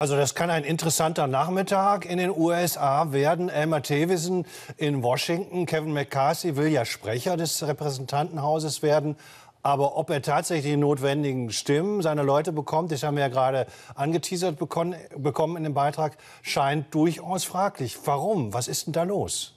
Also das kann ein interessanter Nachmittag in den USA werden. Elmer Tewissen in Washington. Kevin McCarthy will ja Sprecher des Repräsentantenhauses werden. Aber ob er tatsächlich die notwendigen Stimmen seiner Leute bekommt, das haben wir ja gerade angeteasert bekommen in dem Beitrag, scheint durchaus fraglich. Warum? Was ist denn da los?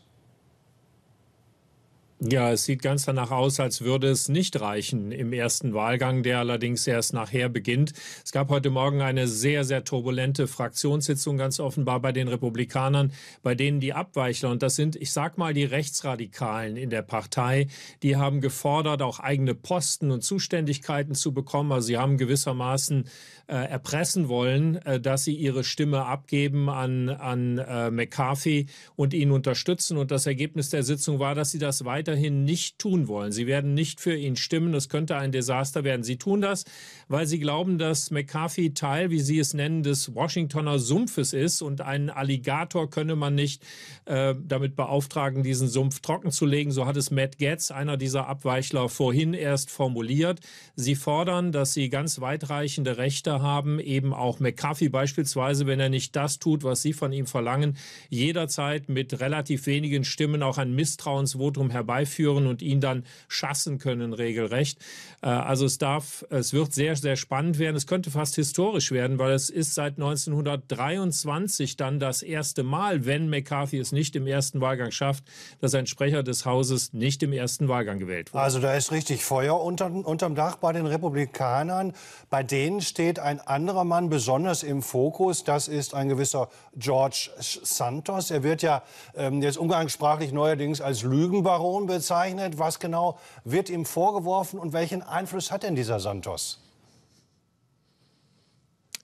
Ja, es sieht ganz danach aus, als würde es nicht reichen im ersten Wahlgang, der allerdings erst nachher beginnt. Es gab heute Morgen eine sehr, sehr turbulente Fraktionssitzung, ganz offenbar bei den Republikanern, bei denen die Abweichler, und das sind, ich sag mal, die Rechtsradikalen in der Partei, die haben gefordert, auch eigene Posten und Zuständigkeiten zu bekommen. Also sie haben gewissermaßen äh, erpressen wollen, äh, dass sie ihre Stimme abgeben an, an äh, McCarthy und ihn unterstützen. Und das Ergebnis der Sitzung war, dass sie das weiter weiterhin nicht tun wollen. Sie werden nicht für ihn stimmen. Das könnte ein Desaster werden. Sie tun das, weil sie glauben, dass McCarthy Teil, wie Sie es nennen, des Washingtoner Sumpfes ist und einen Alligator könne man nicht äh, damit beauftragen, diesen Sumpf trocken zu legen. So hat es Matt Getz, einer dieser Abweichler, vorhin erst formuliert. Sie fordern, dass sie ganz weitreichende Rechte haben, eben auch McCarthy beispielsweise, wenn er nicht das tut, was sie von ihm verlangen, jederzeit mit relativ wenigen Stimmen auch ein Misstrauensvotum herbei herbeiführen und ihn dann schassen können, regelrecht. Äh, also es darf, es wird sehr, sehr spannend werden. Es könnte fast historisch werden, weil es ist seit 1923 dann das erste Mal, wenn McCarthy es nicht im ersten Wahlgang schafft, dass ein Sprecher des Hauses nicht im ersten Wahlgang gewählt wurde. Also da ist richtig Feuer unter, unterm Dach bei den Republikanern. Bei denen steht ein anderer Mann besonders im Fokus. Das ist ein gewisser George Santos. Er wird ja ähm, jetzt umgangssprachlich neuerdings als Lügenbaron bezeichnet. Was genau wird ihm vorgeworfen und welchen Einfluss hat denn dieser Santos?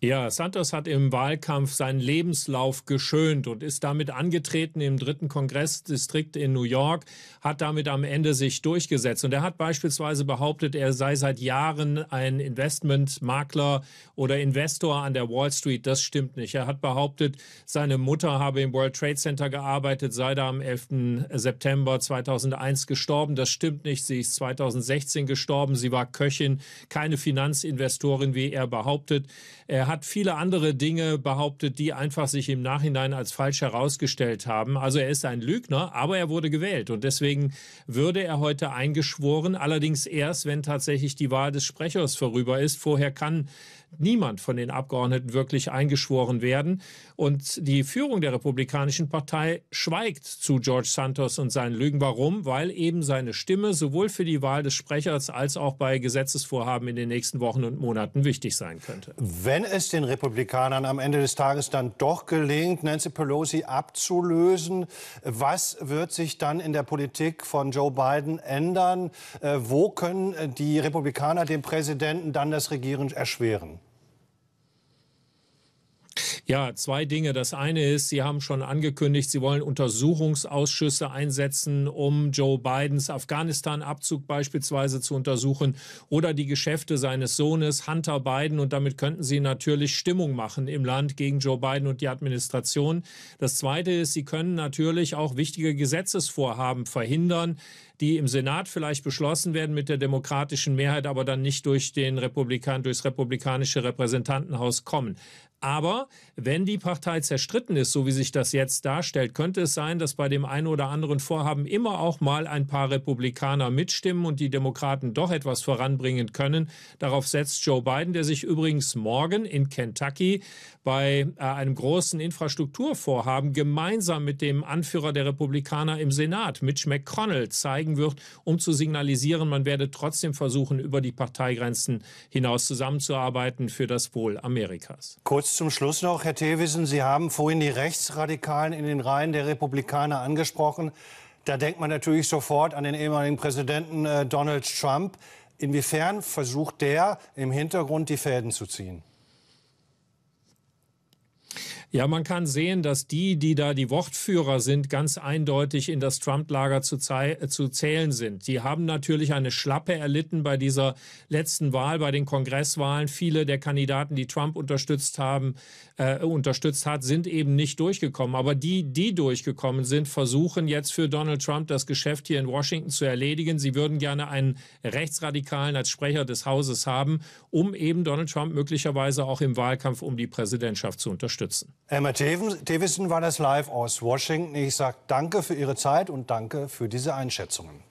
Ja, Santos hat im Wahlkampf seinen Lebenslauf geschönt und ist damit angetreten im dritten Kongressdistrikt in New York, hat damit am Ende sich durchgesetzt. Und er hat beispielsweise behauptet, er sei seit Jahren ein Investmentmakler oder Investor an der Wall Street. Das stimmt nicht. Er hat behauptet, seine Mutter habe im World Trade Center gearbeitet, sei da am 11. September 2001 gestorben. Das stimmt nicht. Sie ist 2016 gestorben. Sie war Köchin, keine Finanzinvestorin, wie er behauptet. Er hat hat viele andere Dinge behauptet, die einfach sich im Nachhinein als falsch herausgestellt haben. Also er ist ein Lügner, aber er wurde gewählt und deswegen würde er heute eingeschworen, allerdings erst, wenn tatsächlich die Wahl des Sprechers vorüber ist. Vorher kann niemand von den Abgeordneten wirklich eingeschworen werden. Und die Führung der Republikanischen Partei schweigt zu George Santos und seinen Lügen. Warum? Weil eben seine Stimme sowohl für die Wahl des Sprechers als auch bei Gesetzesvorhaben in den nächsten Wochen und Monaten wichtig sein könnte. Wenn es den Republikanern am Ende des Tages dann doch gelingt, Nancy Pelosi abzulösen, was wird sich dann in der Politik von Joe Biden ändern? Äh, wo können äh, die Republikaner dem Präsidenten dann das Regieren erschweren? Ja, zwei Dinge. Das eine ist, Sie haben schon angekündigt, Sie wollen Untersuchungsausschüsse einsetzen, um Joe Bidens Afghanistan-Abzug beispielsweise zu untersuchen oder die Geschäfte seines Sohnes Hunter Biden. Und damit könnten Sie natürlich Stimmung machen im Land gegen Joe Biden und die Administration. Das zweite ist, Sie können natürlich auch wichtige Gesetzesvorhaben verhindern die im Senat vielleicht beschlossen werden mit der demokratischen Mehrheit, aber dann nicht durch den Republikan, durchs republikanische Repräsentantenhaus kommen. Aber wenn die Partei zerstritten ist, so wie sich das jetzt darstellt, könnte es sein, dass bei dem einen oder anderen Vorhaben immer auch mal ein paar Republikaner mitstimmen und die Demokraten doch etwas voranbringen können. Darauf setzt Joe Biden, der sich übrigens morgen in Kentucky bei äh, einem großen Infrastrukturvorhaben gemeinsam mit dem Anführer der Republikaner im Senat, Mitch McConnell, zeigt, zeigen wird, um zu signalisieren, man werde trotzdem versuchen, über die Parteigrenzen hinaus zusammenzuarbeiten für das Wohl Amerikas. Kurz zum Schluss noch, Herr Thewissen, Sie haben vorhin die Rechtsradikalen in den Reihen der Republikaner angesprochen. Da denkt man natürlich sofort an den ehemaligen Präsidenten äh, Donald Trump. Inwiefern versucht der im Hintergrund die Fäden zu ziehen? Ja, man kann sehen, dass die, die da die Wortführer sind, ganz eindeutig in das Trump-Lager zu, äh, zu, zählen sind. Die haben natürlich eine Schlappe erlitten bei dieser letzten Wahl, bei den Kongresswahlen. Viele der Kandidaten, die Trump unterstützt haben, äh, unterstützt hat, sind eben nicht durchgekommen. Aber die, die durchgekommen sind, versuchen jetzt für Donald Trump das Geschäft hier in Washington zu erledigen. Sie würden gerne einen Rechtsradikalen als Sprecher des Hauses haben, um eben Donald Trump möglicherweise auch im Wahlkampf um die Präsidentschaft zu unterstützen. Emma Davison war das live aus Washington. Ich sage danke für Ihre Zeit und danke für diese Einschätzungen.